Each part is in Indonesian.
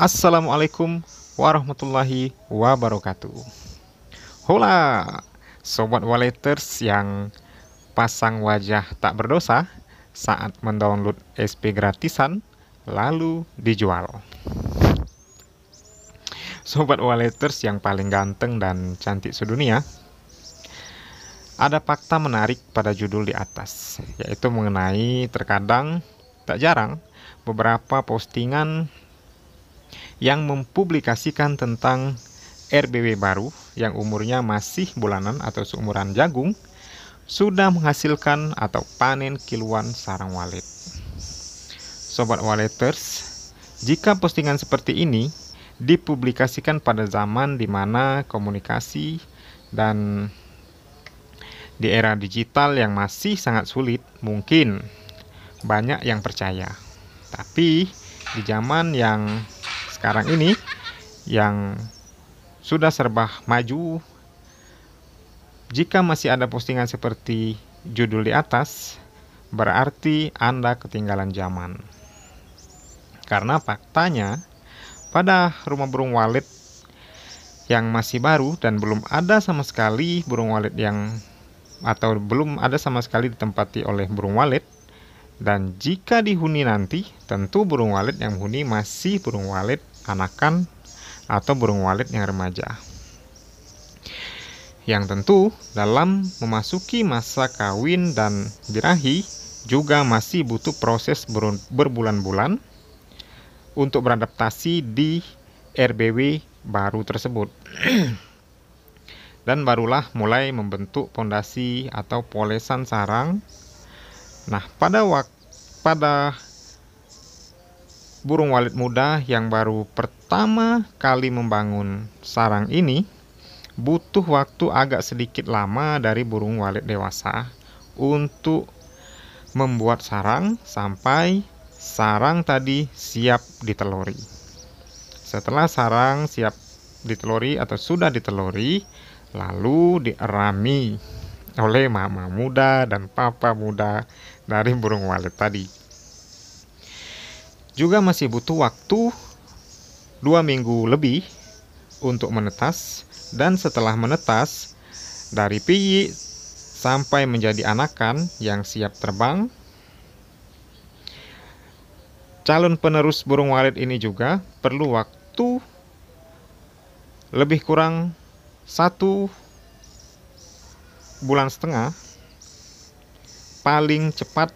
Assalamualaikum warahmatullahi wabarakatuh. Hola, sobat walleters yang pasang wajah tak berdosa saat mendownload SP gratisan lalu dijual. Sobat walleters yang paling ganteng dan cantik sedunia, ada fakta menarik pada judul di atas, yaitu mengenai terkadang tak jarang beberapa postingan yang mempublikasikan tentang RBW baru yang umurnya masih bulanan atau seumuran jagung sudah menghasilkan atau panen kiluan sarang walet. Sobat waleters, jika postingan seperti ini dipublikasikan pada zaman di mana komunikasi dan di era digital yang masih sangat sulit, mungkin banyak yang percaya. Tapi di zaman yang sekarang ini yang sudah serba maju jika masih ada postingan seperti judul di atas berarti Anda ketinggalan zaman karena faktanya pada rumah burung walet yang masih baru dan belum ada sama sekali burung walet yang atau belum ada sama sekali ditempati oleh burung walet dan jika dihuni nanti tentu burung walet yang huni masih burung walet anakan, atau burung walet yang remaja. Yang tentu, dalam memasuki masa kawin dan birahi juga masih butuh proses berbulan-bulan untuk beradaptasi di RBW baru tersebut. dan barulah mulai membentuk pondasi atau polesan sarang. Nah, pada waktu pada burung walet muda yang baru pertama kali membangun sarang ini butuh waktu agak sedikit lama dari burung walet dewasa untuk membuat sarang sampai sarang tadi siap ditelori. Setelah sarang siap ditelori atau sudah ditelori lalu dierami oleh mama muda dan papa muda dari burung walet tadi juga masih butuh waktu dua minggu lebih untuk menetas dan setelah menetas dari piyi sampai menjadi anakan yang siap terbang calon penerus burung walet ini juga perlu waktu lebih kurang satu bulan setengah paling cepat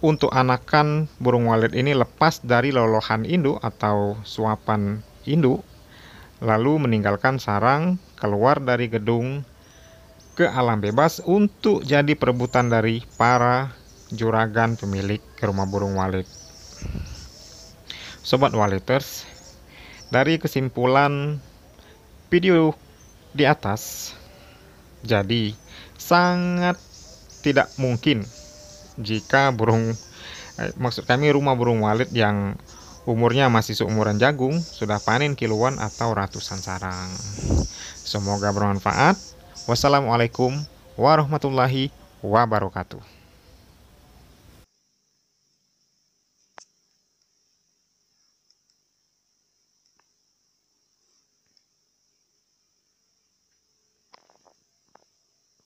untuk anakan burung walet ini lepas dari lolohan induk atau suapan induk, lalu meninggalkan sarang, keluar dari gedung ke alam bebas untuk jadi perebutan dari para juragan pemilik ke rumah burung walet. Sobat waleters, dari kesimpulan video di atas, jadi sangat tidak mungkin jika burung eh, maksud kami rumah burung walet yang umurnya masih seumuran jagung sudah panen kiluan atau ratusan sarang. Semoga bermanfaat. Wassalamualaikum warahmatullahi wabarakatuh.